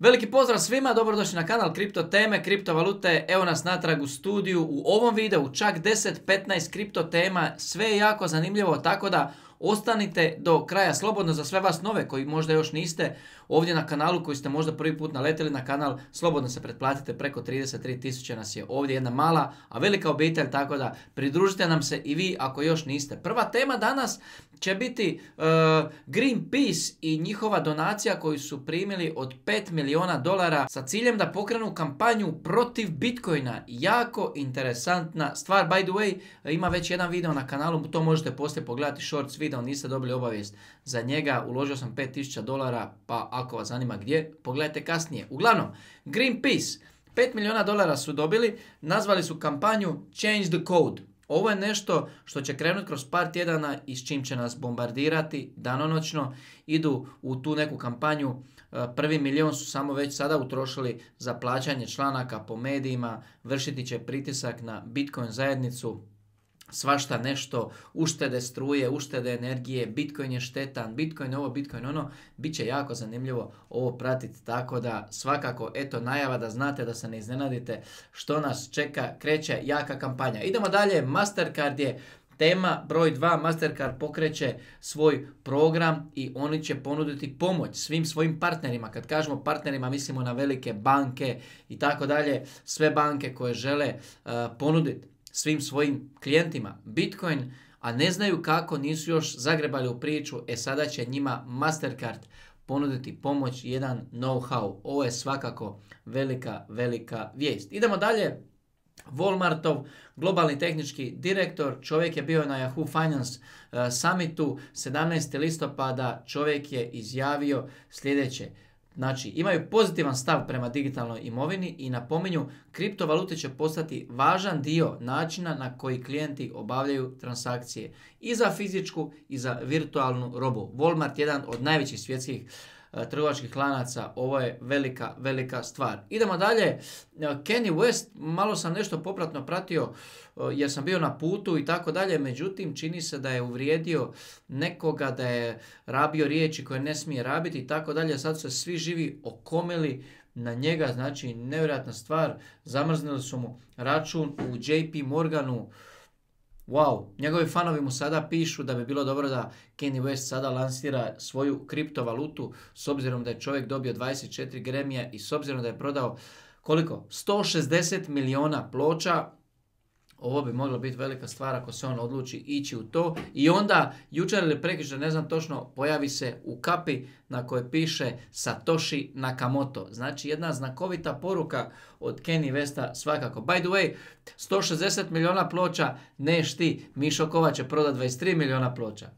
Veliki pozdrav svima, dobrodošli na kanal Kripto teme, kriptovalute, evo nas natrag u studiju. U ovom videu čak 10-15 kripto tema, sve je jako zanimljivo, tako da Ostanite do kraja slobodno za sve vas nove koji možda još niste ovdje na kanalu koji ste možda prvi put naletili na kanal. Slobodno se pretplatite, preko 33.000 tisuće nas je ovdje jedna mala, a velika obitelj, tako da pridružite nam se i vi ako još niste. Prva tema danas će biti e, Greenpeace i njihova donacija koju su primili od 5 miliona dolara sa ciljem da pokrenu kampanju protiv Bitcoina. Jako interesantna stvar. By the way, ima već jedan video na kanalu, to možete poslije pogledati shorts video pitao, niste dobili obavijest za njega, uložio sam 5000 dolara, pa ako vas zanima gdje, pogledajte kasnije. Uglavnom, Greenpeace, 5 milijuna dolara su dobili, nazvali su kampanju Change the Code. Ovo je nešto što će krenuti kroz par tjedana i s čim će nas bombardirati danonoćno. Idu u tu neku kampanju. E, prvi milijon su samo već sada utrošili za plaćanje članaka po medijima. Vršiti će pritisak na Bitcoin zajednicu svašta nešto, uštede struje, uštede energije, Bitcoin je štetan, Bitcoin ovo, Bitcoin ono, bit će jako zanimljivo ovo pratiti, tako da svakako, eto, najava da znate da se ne iznenadite što nas čeka, kreće jaka kampanja. Idemo dalje, Mastercard je Tema broj 2, Mastercard pokreće svoj program i oni će ponuditi pomoć svim svojim partnerima. Kad kažemo partnerima mislimo na velike banke i tako dalje, sve banke koje žele eh, ponuditi svim svojim klijentima Bitcoin, a ne znaju kako nisu još zagrebali u priču, e sada će njima Mastercard ponuditi pomoć, jedan know-how. Ovo je svakako velika, velika vijest. Idemo dalje. Walmartov globalni tehnički direktor, čovjek je bio na Yahoo Finance uh, summitu 17. listopada, čovjek je izjavio sljedeće. Znači, imaju pozitivan stav prema digitalnoj imovini i napominju, kriptovalute će postati važan dio načina na koji klijenti obavljaju transakcije i za fizičku i za virtualnu robu. Walmart je jedan od najvećih svjetskih Eh, trgovačkih lanaca, ovo je velika, velika stvar. Idemo dalje, eh, Kenny West, malo sam nešto popratno pratio eh, jer sam bio na putu i tako dalje, međutim čini se da je uvrijedio nekoga, da je rabio riječi koje ne smije rabiti i tako dalje, sad se svi živi okomili na njega, znači nevjerojatna stvar, zamrznili su mu račun u JP Morganu, wow, njegovi fanovi mu sada pišu da bi bilo dobro da Kanye West sada lansira svoju kriptovalutu s obzirom da je čovjek dobio 24 gremija i s obzirom da je prodao koliko? 160 miliona ploča ovo bi moglo biti velika stvar ako se on odluči ići u to. I onda, jučer ili prekiče, ne znam točno, pojavi se u kapi na kojoj piše Satoshi Nakamoto. Znači jedna znakovita poruka od Kenny Vesta svakako. By the way, 160 miliona ploča, ne šti. Mišo Kovač će prodat 23 miliona ploča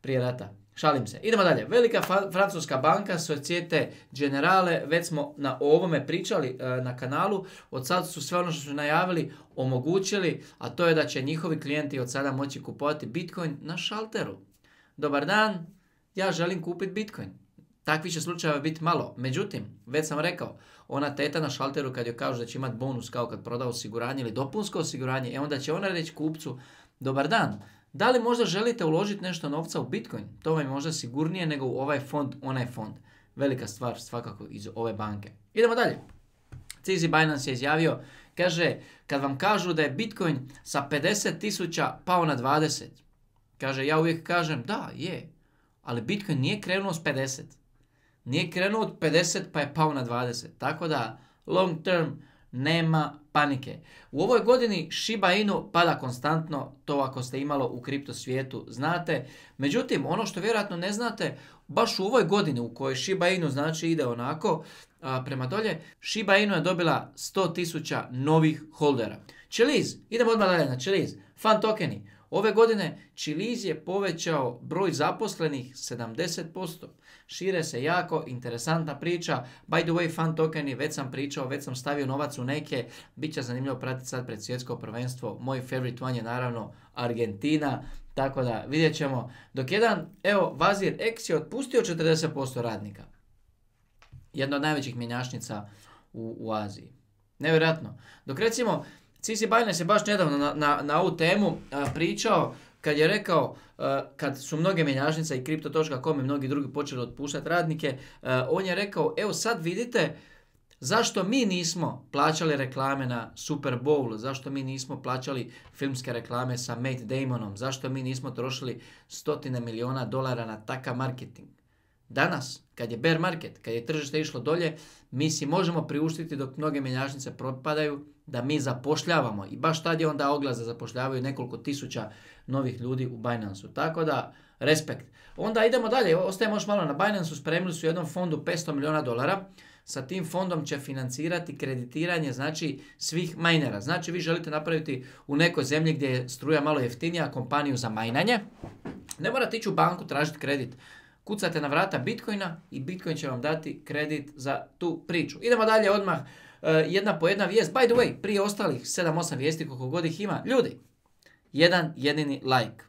prije rata. Šalim se. Idemo dalje. Velika francuska banka Societe Generale, već smo na ovome pričali e, na kanalu, od sada su sve ono što su najavili omogućili, a to je da će njihovi klijenti od sada moći kupovati Bitcoin na šalteru. Dobar dan, ja želim kupiti Bitcoin. Takvi će slučajeva biti malo. Međutim, već sam rekao, ona teta na šalteru kad joj kažu da će imati bonus kao kad proda osiguranje ili dopunsko osiguranje, e onda će ona reći kupcu, dobar dan, da li možda želite uložiti nešto novca u Bitcoin? To vam je možda sigurnije nego u ovaj fond, onaj fond. Velika stvar svakako iz ove banke. Idemo dalje. CZ Binance je izjavio, kaže, kad vam kažu da je Bitcoin sa 50 tisuća pao na 20, kaže, ja uvijek kažem, da, je, ali Bitcoin nije krenuo s 50. Nije krenuo od 50 pa je pao na 20. Tako da, long term, nema panike. U ovoj godini Shiba Inu pada konstantno, to ako ste imalo u kripto svijetu znate. Međutim, ono što vjerojatno ne znate, baš u ovoj godini u kojoj Shiba Inu znači ide onako prema dolje, Shiba Inu je dobila 100.000 novih holdera. Chiliz, idemo odmah dalje na Chiliz, fan tokeni. Ove godine Chiliz je povećao broj zaposlenih 70% šire se jako interesantna priča. By the way, fan tokeni, već sam pričao, već sam stavio novac u neke, Biće zanimljivo pratiti sad pred svjetsko prvenstvo. Moj favorite one je naravno Argentina, tako da vidjet ćemo. Dok jedan, evo, Vazir X je otpustio 40% radnika. Jedna od najvećih minjašnica u, Aziji. Nevjerojatno. Dok recimo, Cici Bajnes se baš nedavno na, na, ovu temu pričao kad je rekao e, kad su mnoge menjažnice i Crypto.com i mnogi drugi počeli otpuštati radnike, e, on je rekao evo sad vidite Zašto mi nismo plaćali reklame na Super Bowl? Zašto mi nismo plaćali filmske reklame sa Matt Damonom? Zašto mi nismo trošili stotine miliona dolara na takav marketing? Danas, kad je bear market, kad je tržište išlo dolje, mi si možemo priuštiti dok mnoge mjenjačnice propadaju da mi zapošljavamo i baš tad je onda oglaze da zapošljavaju nekoliko tisuća novih ljudi u Binance-u. Tako da, respekt. Onda idemo dalje, ostajemo još malo na Binance-u, spremili su jednom fondu 500 milijuna dolara, sa tim fondom će financirati kreditiranje znači svih minera. Znači vi želite napraviti u nekoj zemlji gdje je struja malo jeftinija kompaniju za majnanje, ne morate ići u banku tražiti kredit kucate na vrata Bitcoina i Bitcoin će vam dati kredit za tu priču. Idemo dalje odmah e, jedna po jedna vijest. By the way, prije ostalih 7-8 vijesti koliko god ih ima, ljudi, jedan jedini like.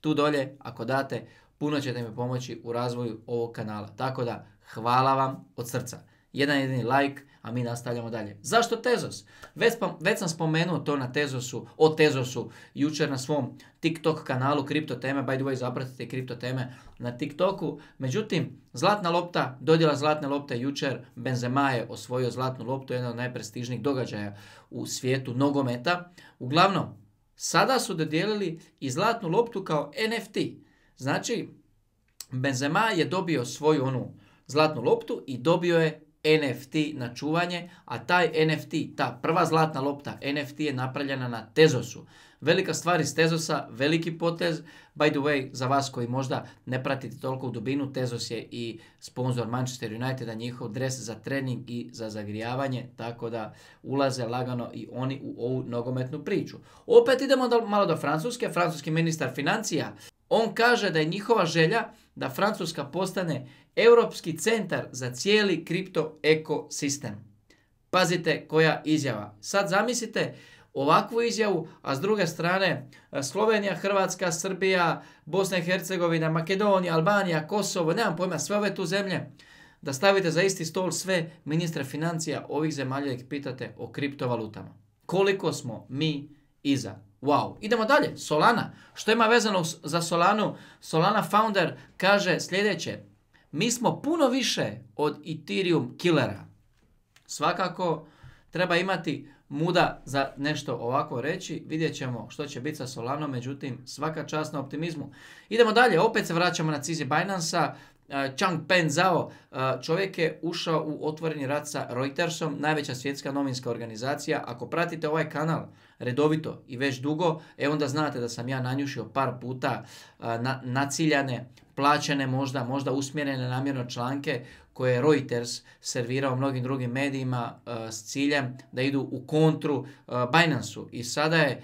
Tu dolje, ako date, puno ćete mi pomoći u razvoju ovog kanala. Tako da, hvala vam od srca jedan jedini like, a mi nastavljamo dalje. Zašto Tezos? Već, sam spomenuo to na Tezosu, o Tezosu, jučer na svom TikTok kanalu Kripto teme, by the way zapratite Kripto teme na TikToku. Međutim, zlatna lopta, dodjela zlatne lopte jučer, Benzema je osvojio zlatnu loptu, jedan od najprestižnijih događaja u svijetu nogometa. Uglavnom, sada su dodijelili i zlatnu loptu kao NFT. Znači, Benzema je dobio svoju onu zlatnu loptu i dobio je NFT na čuvanje, a taj NFT, ta prva zlatna lopta NFT je napravljena na Tezosu. Velika stvar iz Tezosa, veliki potez. By the way, za vas koji možda ne pratite toliko u dubinu, Tezos je i sponsor Manchester Uniteda, njihov dres za trening i za zagrijavanje, tako da ulaze lagano i oni u ovu nogometnu priču. Opet idemo malo do Francuske. Francuski ministar financija, on kaže da je njihova želja da Francuska postane europski centar za cijeli kripto ekosistem. Pazite koja izjava. Sad zamislite ovakvu izjavu, a s druge strane e, Slovenija, Hrvatska, Srbija, Bosna i Hercegovina, Makedonija, Albanija, Kosovo, nemam pojma, sve ove tu zemlje. Da stavite za isti stol sve ministre financija ovih zemalja i pitate o kriptovalutama. Koliko smo mi iza? Wow. Idemo dalje. Solana. Što ima vezano za Solanu? Solana founder kaže sljedeće. Mi smo puno više od Ethereum killera. Svakako treba imati muda za nešto ovako reći. Vidjet ćemo što će biti sa Solano, međutim svaka čast na optimizmu. Idemo dalje, opet se vraćamo na Cizi Binance-a. E, Chang Pen Zhao, e, čovjek je ušao u otvoreni rad sa Reutersom, najveća svjetska novinska organizacija. Ako pratite ovaj kanal, redovito i već dugo, e onda znate da sam ja nanjušio par puta na, naciljane, plaćene možda, možda usmjerene namjerno članke koje je Reuters servirao mnogim drugim medijima s ciljem da idu u kontru Binance-u. I sada je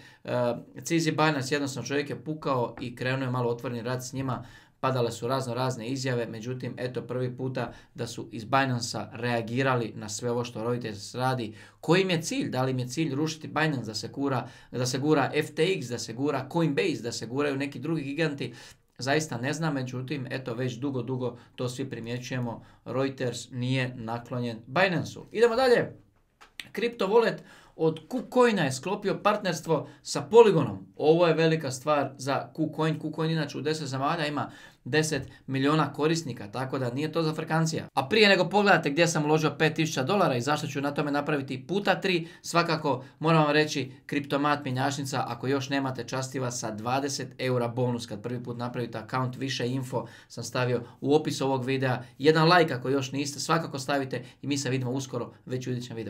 Cizi Binance jednostavno čovjek je pukao i krenuo je malo otvorni rad s njima padale su razno razne izjave, međutim, eto prvi puta da su iz Binance-a reagirali na sve ovo što Reuters radi. Koji im je cilj? Da li im je cilj rušiti Binance, da se, gura, da se gura FTX, da se gura Coinbase, da se guraju neki drugi giganti? Zaista ne znam, međutim, eto već dugo, dugo to svi primjećujemo. Reuters nije naklonjen Binance-u. Idemo dalje. Crypto Wallet od KuCoina je sklopio partnerstvo sa Polygonom. Ovo je velika stvar za KuCoin. KuCoin inače u 10 zemalja ima 10 miliona korisnika, tako da nije to za frekancija. A prije nego pogledate gdje sam uložio 5000 dolara i zašto ću na tome napraviti puta 3, svakako moram vam reći kriptomat minjašnica, ako još nemate častiva sa 20 eura bonus. Kad prvi put napravite account, više info sam stavio u opis ovog videa. Jedan like ako još niste, svakako stavite i mi se vidimo uskoro već u idućem videu.